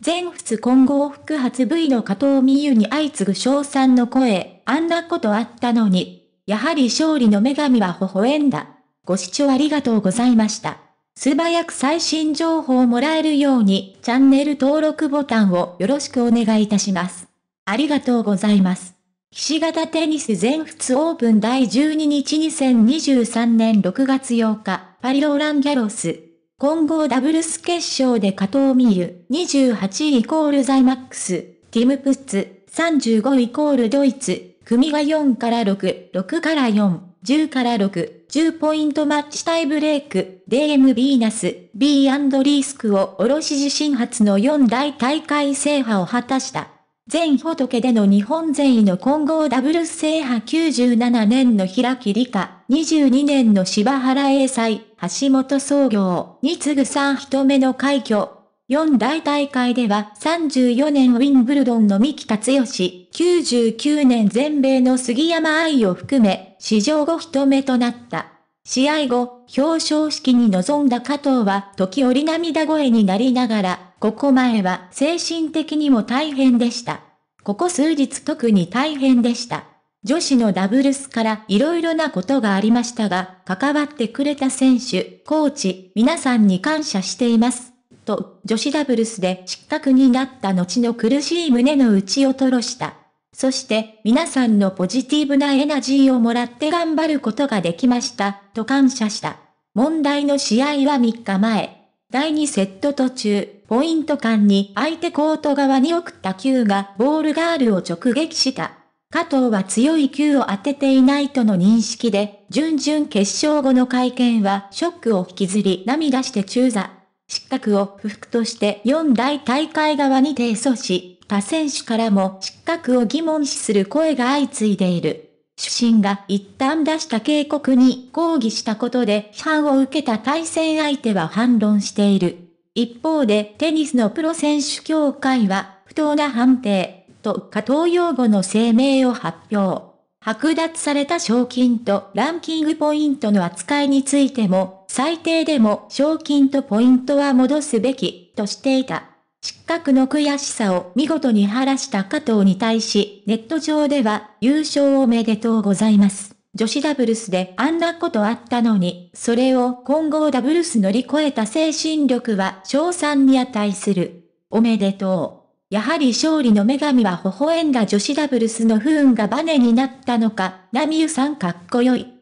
全仏混合副発 V の加藤美優に相次ぐ賞賛の声、あんなことあったのに。やはり勝利の女神は微笑んだ。ご視聴ありがとうございました。素早く最新情報をもらえるように、チャンネル登録ボタンをよろしくお願いいたします。ありがとうございます。菱形テニス全仏オープン第12日2023年6月8日、パリローランギャロス。混合ダブルス決勝で加藤美優、28イコールザイマックス、ティム・プッツ、35イコールドイツ、組が4から6、6から4、10から6、10ポイントマッチタイブレイク、DM ビーナス、B& リースクを下ろし自身初の4大大会制覇を果たした。全仏での日本全員の混合ダブルス制覇97年の平木理香、22年の柴原英才、橋本創業に次ぐ3人目の快挙。4大大会では34年ウィンブルドンの三木達義、99年全米の杉山愛を含め、史上5人目となった。試合後、表彰式に臨んだ加藤は時折涙声になりながら、ここ前は精神的にも大変でした。ここ数日特に大変でした。女子のダブルスから色々なことがありましたが、関わってくれた選手、コーチ、皆さんに感謝しています。と、女子ダブルスで失格になった後の苦しい胸の内を吐露した。そして皆さんのポジティブなエナジーをもらって頑張ることができました、と感謝した。問題の試合は3日前。第2セット途中、ポイント間に相手コート側に送った球がボールガールを直撃した。加藤は強い球を当てていないとの認識で、準々決勝後の会見はショックを引きずり涙して中座。失格を不服として4大大会側に提訴し、他選手からも失格を疑問視する声が相次いでいる。主審が一旦出した警告に抗議したことで批判を受けた対戦相手は反論している。一方でテニスのプロ選手協会は不当な判定と加藤用語の声明を発表。剥奪された賞金とランキングポイントの扱いについても最低でも賞金とポイントは戻すべき、としていた。失格の悔しさを見事に晴らした加藤に対し、ネット上では、優勝おめでとうございます。女子ダブルスであんなことあったのに、それを混合ダブルス乗り越えた精神力は賞賛に値する。おめでとう。やはり勝利の女神は微笑んだ女子ダブルスの不運がバネになったのか、ナミユさんかっこよい。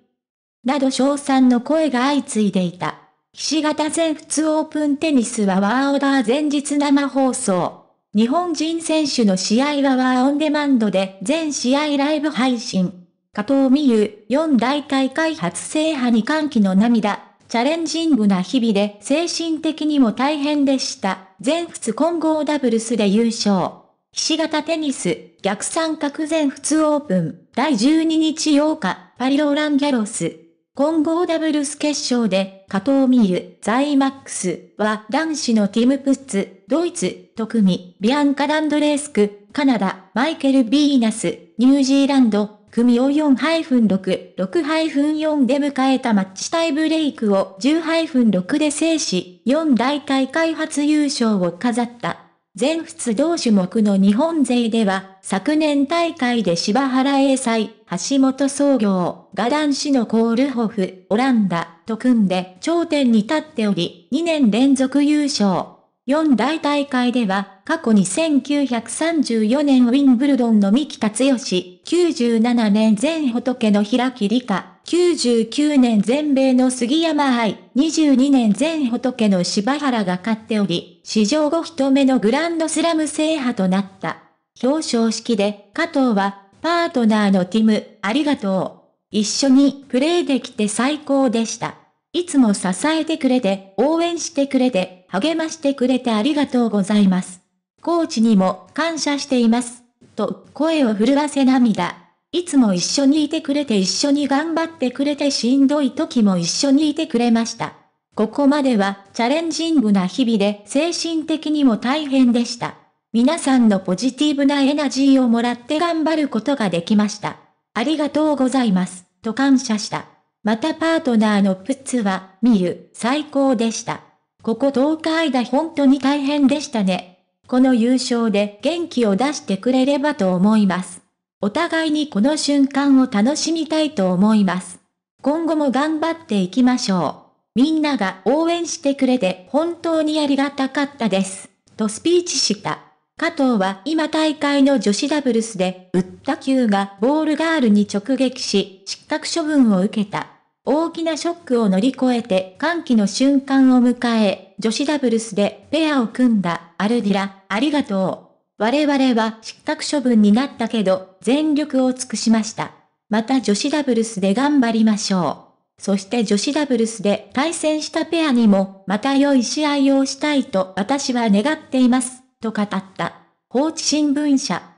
など賞賛の声が相次いでいた。菱形全仏オープンテニスはワーオーダー前日生放送。日本人選手の試合はワーオンデマンドで全試合ライブ配信。加藤美優、四大大会初制覇に歓喜の涙。チャレンジングな日々で精神的にも大変でした。全仏混合ダブルスで優勝。菱形テニス、逆三角全仏オープン、第12日8日、パリローランギャロス。混合ダブルス決勝で、加藤美優、ザイマックスは男子のティム・プッツ、ドイツ、特組、ビアンカ・ランドレースク、カナダ、マイケル・ビーナス、ニュージーランド、組を4-6、6-4で迎えたマッチタイブレイクを10-6で制し、4大大会初優勝を飾った。全仏同種目の日本勢では、昨年大会で柴原英才、橋本総業、が男子のコールホフ、オランダ、と組んで頂点に立っており、2年連続優勝。4大大会では、過去に1934年ウィンブルドンの三木達義、97年全仏の平木理香、99年全米の杉山愛、22年全仏の柴原が勝っており、史上5人目のグランドスラム制覇となった。表彰式で、加藤は、パートナーのティム、ありがとう。一緒にプレイできて最高でした。いつも支えてくれて、応援してくれて、励ましてくれてありがとうございます。コーチにも感謝しています。と、声を震わせ涙。いつも一緒にいてくれて一緒に頑張ってくれてしんどい時も一緒にいてくれました。ここまではチャレンジングな日々で精神的にも大変でした。皆さんのポジティブなエナジーをもらって頑張ることができました。ありがとうございます、と感謝した。またパートナーのプッツは、みゆ、最高でした。ここ10日間本当に大変でしたね。この優勝で元気を出してくれればと思います。お互いにこの瞬間を楽しみたいと思います。今後も頑張っていきましょう。みんなが応援してくれて本当にありがたかったです。とスピーチした。加藤は今大会の女子ダブルスで、打った球がボールガールに直撃し、失格処分を受けた。大きなショックを乗り越えて歓喜の瞬間を迎え、女子ダブルスでペアを組んだ、アルディラ、ありがとう。我々は失格処分になったけど、全力を尽くしました。また女子ダブルスで頑張りましょう。そして女子ダブルスで対戦したペアにも、また良い試合をしたいと私は願っています、と語った。放置新聞社。